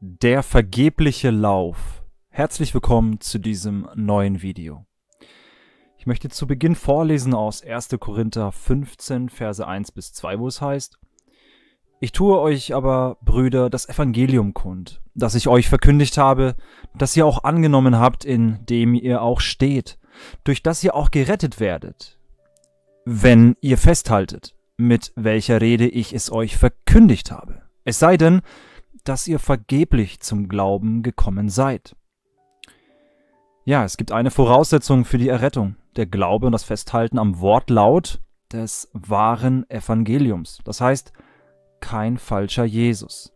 Der vergebliche Lauf. Herzlich willkommen zu diesem neuen Video. Ich möchte zu Beginn vorlesen aus 1. Korinther 15, Verse 1 bis 2, wo es heißt, Ich tue euch aber, Brüder, das Evangelium kund, das ich euch verkündigt habe, das ihr auch angenommen habt, in dem ihr auch steht, durch das ihr auch gerettet werdet, wenn ihr festhaltet, mit welcher Rede ich es euch verkündigt habe. Es sei denn, dass ihr vergeblich zum Glauben gekommen seid. Ja, es gibt eine Voraussetzung für die Errettung, der Glaube und das Festhalten am Wortlaut des wahren Evangeliums. Das heißt, kein falscher Jesus.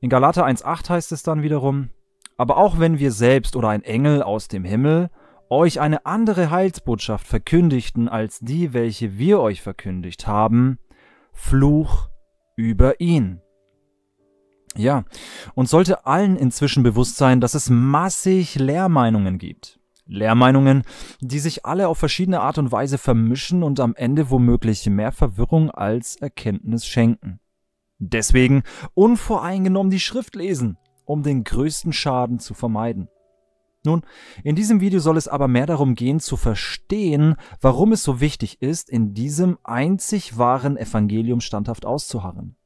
In Galater 1.8 heißt es dann wiederum, aber auch wenn wir selbst oder ein Engel aus dem Himmel euch eine andere Heilsbotschaft verkündigten als die, welche wir euch verkündigt haben, Fluch über ihn. Ja, und sollte allen inzwischen bewusst sein, dass es massig Lehrmeinungen gibt. Lehrmeinungen, die sich alle auf verschiedene Art und Weise vermischen und am Ende womöglich mehr Verwirrung als Erkenntnis schenken. Deswegen unvoreingenommen die Schrift lesen, um den größten Schaden zu vermeiden. Nun, in diesem Video soll es aber mehr darum gehen zu verstehen, warum es so wichtig ist, in diesem einzig wahren Evangelium standhaft auszuharren.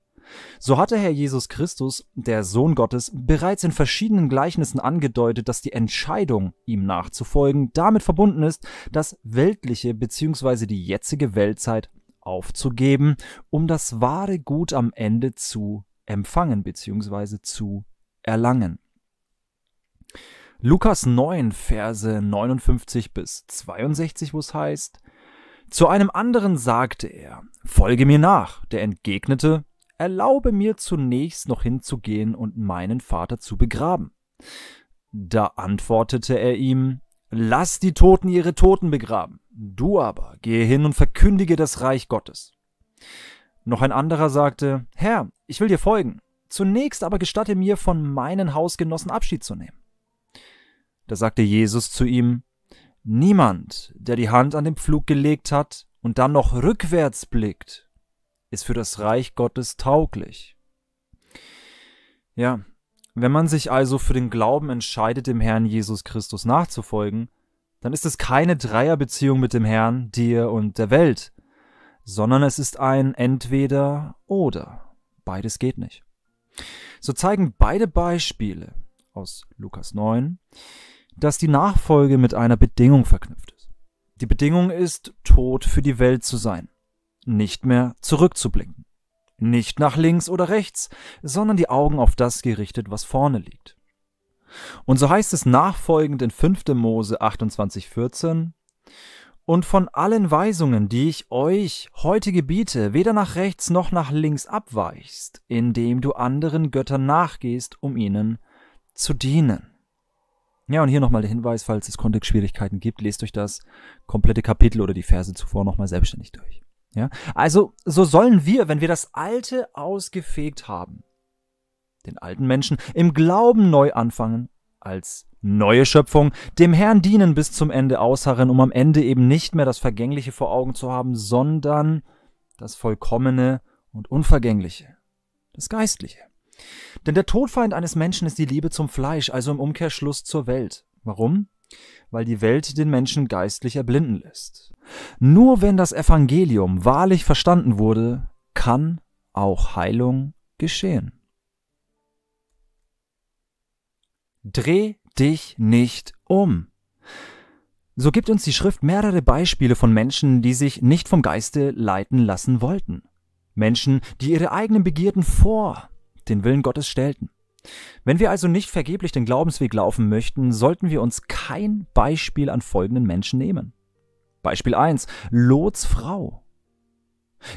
So hatte Herr Jesus Christus, der Sohn Gottes, bereits in verschiedenen Gleichnissen angedeutet, dass die Entscheidung, ihm nachzufolgen, damit verbunden ist, das weltliche bzw. die jetzige Weltzeit aufzugeben, um das wahre Gut am Ende zu empfangen bzw. zu erlangen. Lukas 9, Verse 59 bis 62, wo es heißt, zu einem anderen sagte er, Folge mir nach. Der entgegnete, erlaube mir zunächst noch hinzugehen und meinen Vater zu begraben. Da antwortete er ihm, Lass die Toten ihre Toten begraben, du aber gehe hin und verkündige das Reich Gottes. Noch ein anderer sagte, Herr, ich will dir folgen, zunächst aber gestatte mir, von meinen Hausgenossen Abschied zu nehmen. Da sagte Jesus zu ihm, Niemand, der die Hand an den Pflug gelegt hat und dann noch rückwärts blickt, ist für das Reich Gottes tauglich. Ja, wenn man sich also für den Glauben entscheidet, dem Herrn Jesus Christus nachzufolgen, dann ist es keine Dreierbeziehung mit dem Herrn, dir und der Welt, sondern es ist ein entweder oder. Beides geht nicht. So zeigen beide Beispiele aus Lukas 9, dass die Nachfolge mit einer Bedingung verknüpft ist. Die Bedingung ist, tot für die Welt zu sein nicht mehr zurückzublicken. Nicht nach links oder rechts, sondern die Augen auf das gerichtet, was vorne liegt. Und so heißt es nachfolgend in 5. Mose 28,14 Und von allen Weisungen, die ich euch heute gebiete, weder nach rechts noch nach links abweichst, indem du anderen Göttern nachgehst, um ihnen zu dienen. Ja, und hier nochmal der Hinweis, falls es Kontextschwierigkeiten gibt, lest euch das komplette Kapitel oder die Verse zuvor nochmal selbstständig durch. Ja? Also so sollen wir, wenn wir das Alte ausgefegt haben, den alten Menschen im Glauben neu anfangen, als neue Schöpfung, dem Herrn dienen bis zum Ende ausharren, um am Ende eben nicht mehr das Vergängliche vor Augen zu haben, sondern das Vollkommene und Unvergängliche, das Geistliche. Denn der Todfeind eines Menschen ist die Liebe zum Fleisch, also im Umkehrschluss zur Welt. Warum? weil die Welt den Menschen geistlich erblinden lässt. Nur wenn das Evangelium wahrlich verstanden wurde, kann auch Heilung geschehen. Dreh dich nicht um. So gibt uns die Schrift mehrere Beispiele von Menschen, die sich nicht vom Geiste leiten lassen wollten. Menschen, die ihre eigenen Begierden vor den Willen Gottes stellten. Wenn wir also nicht vergeblich den Glaubensweg laufen möchten, sollten wir uns kein Beispiel an folgenden Menschen nehmen. Beispiel 1. Lots Frau.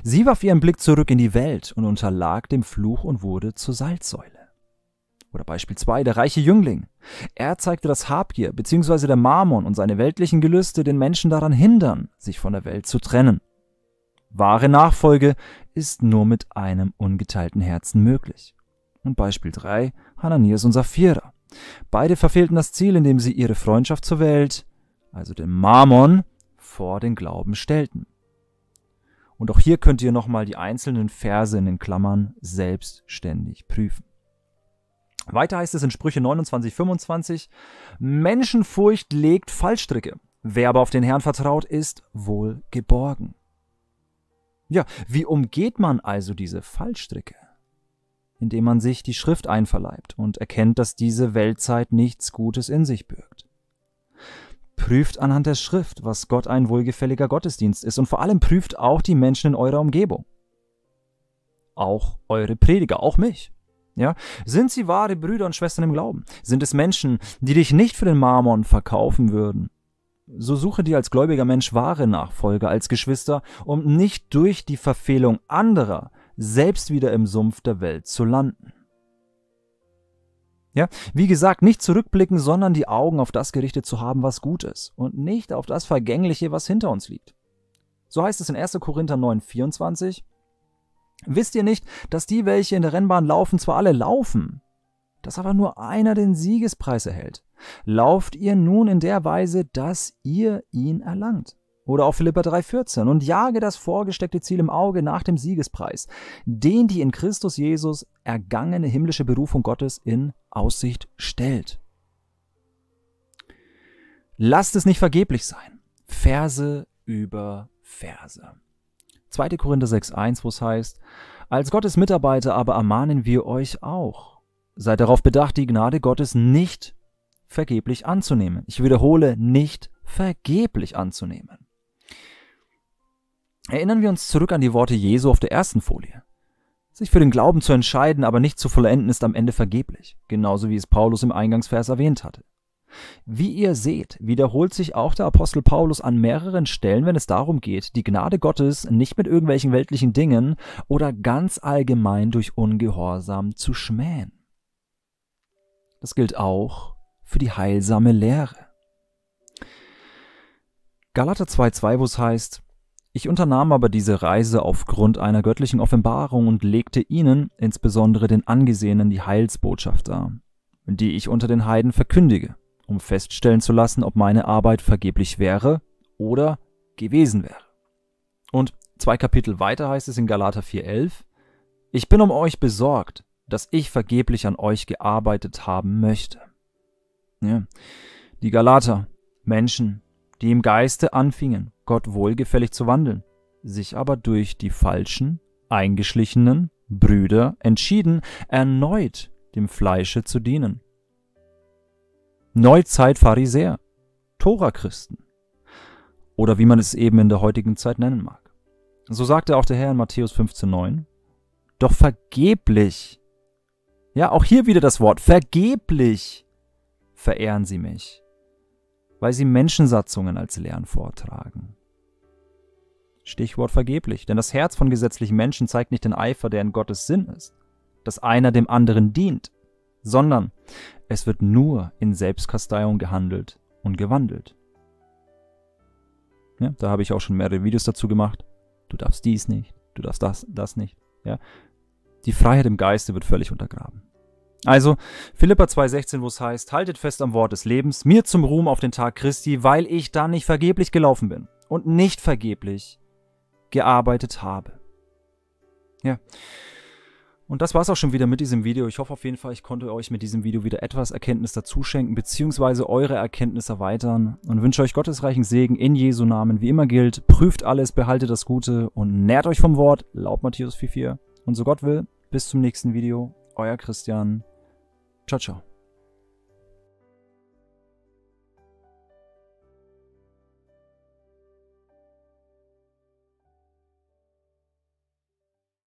Sie warf ihren Blick zurück in die Welt und unterlag dem Fluch und wurde zur Salzsäule. Oder Beispiel 2, der reiche Jüngling. Er zeigte, dass Habgier bzw. der Marmon und seine weltlichen Gelüste den Menschen daran hindern, sich von der Welt zu trennen. Wahre Nachfolge ist nur mit einem ungeteilten Herzen möglich. Und Beispiel 3, Hananias und Sapphira. Beide verfehlten das Ziel, indem sie ihre Freundschaft zur Welt, also dem Mammon, vor den Glauben stellten. Und auch hier könnt ihr nochmal die einzelnen Verse in den Klammern selbstständig prüfen. Weiter heißt es in Sprüche 29, 25, Menschenfurcht legt Fallstricke. Wer aber auf den Herrn vertraut, ist wohl geborgen. Ja, wie umgeht man also diese Fallstricke? indem man sich die Schrift einverleibt und erkennt, dass diese Weltzeit nichts Gutes in sich birgt. Prüft anhand der Schrift, was Gott ein wohlgefälliger Gottesdienst ist und vor allem prüft auch die Menschen in eurer Umgebung. Auch eure Prediger, auch mich. Ja? Sind sie wahre Brüder und Schwestern im Glauben? Sind es Menschen, die dich nicht für den Marmon verkaufen würden? So suche dir als gläubiger Mensch wahre Nachfolger, als Geschwister, um nicht durch die Verfehlung anderer selbst wieder im Sumpf der Welt zu landen. Ja, wie gesagt, nicht zurückblicken, sondern die Augen auf das gerichtet zu haben, was gut ist und nicht auf das Vergängliche, was hinter uns liegt. So heißt es in 1. Korinther 9,24. Wisst ihr nicht, dass die, welche in der Rennbahn laufen, zwar alle laufen, dass aber nur einer den Siegespreis erhält? Lauft ihr nun in der Weise, dass ihr ihn erlangt? oder auch Philippa 3,14 und jage das vorgesteckte Ziel im Auge nach dem Siegespreis, den die in Christus Jesus ergangene himmlische Berufung Gottes in Aussicht stellt. Lasst es nicht vergeblich sein. Verse über Verse. 2. Korinther 6,1, wo es heißt, als Gottes Mitarbeiter aber ermahnen wir euch auch. Seid darauf bedacht, die Gnade Gottes nicht vergeblich anzunehmen. Ich wiederhole, nicht vergeblich anzunehmen. Erinnern wir uns zurück an die Worte Jesu auf der ersten Folie. Sich für den Glauben zu entscheiden, aber nicht zu vollenden, ist am Ende vergeblich, genauso wie es Paulus im Eingangsvers erwähnt hatte. Wie ihr seht, wiederholt sich auch der Apostel Paulus an mehreren Stellen, wenn es darum geht, die Gnade Gottes nicht mit irgendwelchen weltlichen Dingen oder ganz allgemein durch Ungehorsam zu schmähen. Das gilt auch für die heilsame Lehre. Galater 2,2, wo es heißt, ich unternahm aber diese Reise aufgrund einer göttlichen Offenbarung und legte ihnen, insbesondere den Angesehenen, die Heilsbotschaft dar, die ich unter den Heiden verkündige, um feststellen zu lassen, ob meine Arbeit vergeblich wäre oder gewesen wäre. Und zwei Kapitel weiter heißt es in Galater 4,11, ich bin um euch besorgt, dass ich vergeblich an euch gearbeitet haben möchte. Ja. Die Galater, Menschen, die im Geiste anfingen, Gott wohlgefällig zu wandeln, sich aber durch die falschen, eingeschlichenen Brüder entschieden, erneut dem Fleische zu dienen. Neuzeit Pharisäer, tora oder wie man es eben in der heutigen Zeit nennen mag. So sagte auch der Herr in Matthäus 15,9, doch vergeblich, ja, auch hier wieder das Wort, vergeblich verehren sie mich, weil sie Menschensatzungen als Lehren vortragen. Stichwort vergeblich, denn das Herz von gesetzlichen Menschen zeigt nicht den Eifer, der in Gottes Sinn ist, dass einer dem anderen dient, sondern es wird nur in Selbstkasteiung gehandelt und gewandelt. Ja, da habe ich auch schon mehrere Videos dazu gemacht. Du darfst dies nicht, du darfst das, das nicht. Ja. Die Freiheit im Geiste wird völlig untergraben. Also Philippa 2,16, wo es heißt, haltet fest am Wort des Lebens, mir zum Ruhm auf den Tag Christi, weil ich da nicht vergeblich gelaufen bin und nicht vergeblich gearbeitet habe. Ja. Und das war es auch schon wieder mit diesem Video. Ich hoffe auf jeden Fall, ich konnte euch mit diesem Video wieder etwas Erkenntnis dazu schenken, beziehungsweise eure Erkenntnis erweitern und wünsche euch gottesreichen Segen in Jesu Namen. Wie immer gilt, prüft alles, behaltet das Gute und nährt euch vom Wort, laut Matthäus 4,4. Und so Gott will, bis zum nächsten Video. Euer Christian. Ciao, ciao.